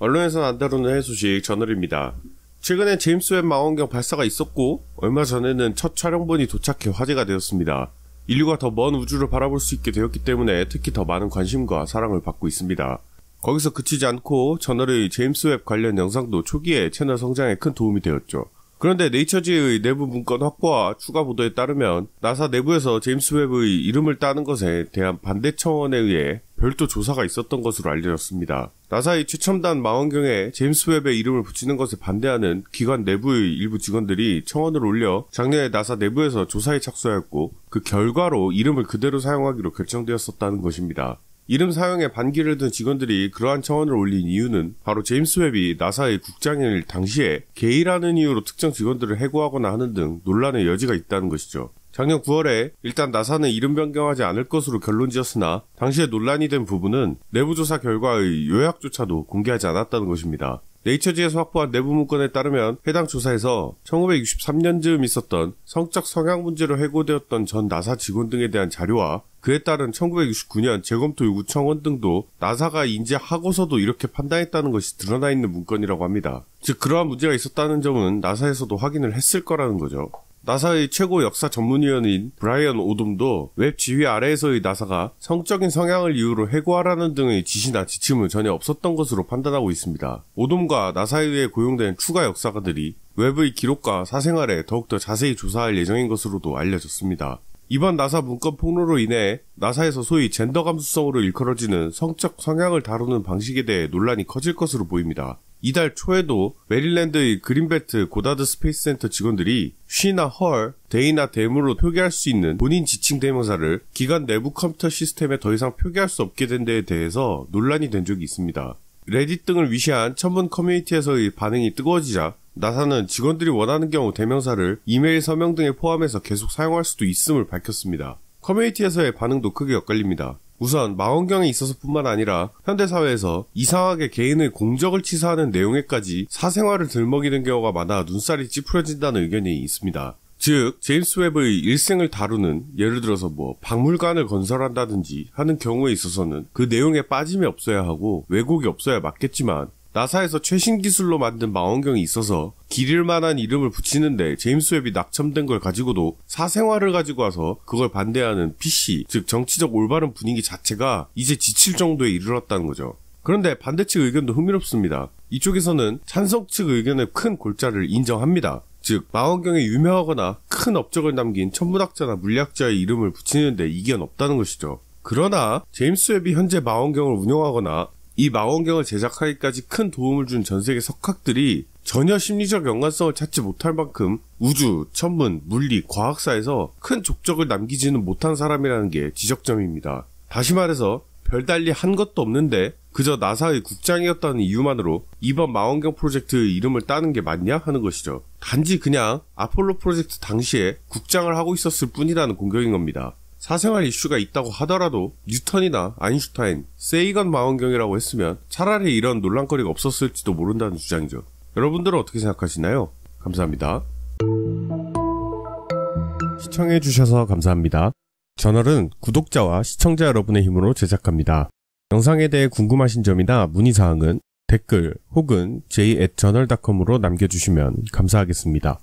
언론에서는 안 다루는 해외 소식 저널입니다. 최근에 제임스 웹 망원경 발사가 있었고 얼마 전에는 첫 촬영본이 도착해 화제가 되었습니다. 인류가 더 먼 우주를 바라볼 수 있게 되었기 때문에 특히 더 많은 관심과 사랑을 받고 있습니다. 거기서 그치지 않고 저널의 제임스 웹 관련 영상도 초기에 채널 성장에 큰 도움이 되었죠. 그런데 네이처지의 내부 문건 확보와 추가 보도에 따르면 나사 내부에서 제임스 웹의 이름을 따는 것에 대한 반대 청원에 의해 별도 조사가 있었던 것으로 알려졌습니다. 나사의 최첨단 망원경에 제임스 웹의 이름을 붙이는 것에 반대하는 기관 내부의 일부 직원들이 청원을 올려 작년에 나사 내부에서 조사에 착수하였고 그 결과로 이름을 그대로 사용하기로 결정되었었다는 것입니다. 이름 사용에 반기를 든 직원들이 그러한 청원을 올린 이유는 바로 제임스 웹이 나사의 국장일 인 당시에 게이라는 이유로 특정 직원들을 해고하거나 하는 등 논란의 여지가 있다는 것이죠. 작년 9월에 일단 나사는 이름 변경하지 않을 것으로 결론 지었으나 당시에 논란이 된 부분은 내부조사 결과의 요약조차도 공개하지 않았다는 것입니다. 네이처지에서 확보한 내부 문건에 따르면 해당 조사에서 1 9 6 3년 즈음 있었던 성적 성향 문제로 해고되었던 전 나사 직원 등에 대한 자료와 그에 따른 1969년 재검토 요구 청원 등도 나사가 인지하고서도 이렇게 판단했다는 것이 드러나 있는 문건이라고 합니다. 즉 그러한 문제가 있었다는 점은 나사에서도 확인을 했을 거라는 거죠. 나사의 최고 역사 전문위원인 브라이언 오돔도 웹 지휘 아래에서의 나사가 성적인 성향을 이유로 해고하라는 등의 지시나 지침은 전혀 없었던 것으로 판단하고 있습니다. 오돔과 나사에 의해 고용된 추가 역사가들이 웹의 기록과 사생활에 더욱더 자세히 조사할 예정인 것으로도 알려졌습니다. 이번 나사 문건 폭로로 인해 나사에서 소위 젠더 감수성으로 일컬어지는 성적 성향을 다루는 방식에 대해 논란이 커질 것으로 보입니다. 이달 초에도 메릴랜드의 그린벨트 고다드 스페이스 센터 직원들이 쉬나 헐, 데이나 데물로 표기할 수 있는 본인 지칭 대명사를 기관 내부 컴퓨터 시스템에 더 이상 표기할 수 없게 된 데에 대해서 논란이 된 적이 있습니다. 레딧 등을 위시한 천문 커뮤니티에서의 반응이 뜨거워지자 나사는 직원들이 원하는 경우 대명사를 이메일 서명 등에 포함해서 계속 사용할 수도 있음을 밝혔습니다. 커뮤니티에서의 반응도 크게 엇갈립니다. 우선 망원경에 있어서뿐만 아니라 현대 사회에서 이상하게 개인의 공적을 치사하는 내용에까지 사생활을 들먹이는 경우가 많아 눈살이 찌푸려진다는 의견이 있습니다. 즉 제임스 웹의 일생을 다루는 예를 들어서 뭐 박물관을 건설한다든지 하는 경우에 있어서는 그 내용에 빠짐이 없어야 하고 왜곡이 없어야 맞겠지만 나사에서 최신 기술로 만든 망원경이 있어서 기릴 만한 이름을 붙이는데 제임스 웹이 낙첨된 걸 가지고도 사생활을 가지고 와서 그걸 반대하는 PC, 즉 정치적 올바른 분위기 자체가 이제 지칠 정도에 이르렀다는 거죠. 그런데 반대 측 의견도 흥미롭습니다. 이쪽에서는 찬성 측 의견의 큰 골자를 인정합니다. 즉 망원경에 유명하거나 큰 업적을 남긴 천문학자나 물리학자의 이름을 붙이는데 이견 없다는 것이죠. 그러나 제임스 웹이 현재 망원경을 운영하거나 이 망원경을 제작하기까지 큰 도움을 준 전 세계 석학들이 전혀 심리적 연관성을 찾지 못할 만큼 우주, 천문, 물리, 과학사에서 큰 족적을 남기지는 못한 사람이라는 게 지적점입니다. 다시 말해서 별달리 한 것도 없는데 그저 나사의 국장이었다는 이유만으로 이번 망원경 프로젝트의 이름을 따는 게 맞냐 하는 것이죠. 단지 그냥 아폴로 프로젝트 당시에 국장을 하고 있었을 뿐이라는 공격인 겁니다. 사생활 이슈가 있다고 하더라도 뉴턴이나 아인슈타인, 세이건 망원경이라고 했으면 차라리 이런 논란거리가 없었을지도 모른다는 주장이죠. 여러분들은 어떻게 생각하시나요? 감사합니다. 시청해주셔서 감사합니다. 저널은 구독자와 시청자 여러분의 힘으로 제작합니다. 영상에 대해 궁금하신 점이나 문의사항은 댓글 혹은 j at j o u r n a l c o m 으로 남겨주시면 감사하겠습니다.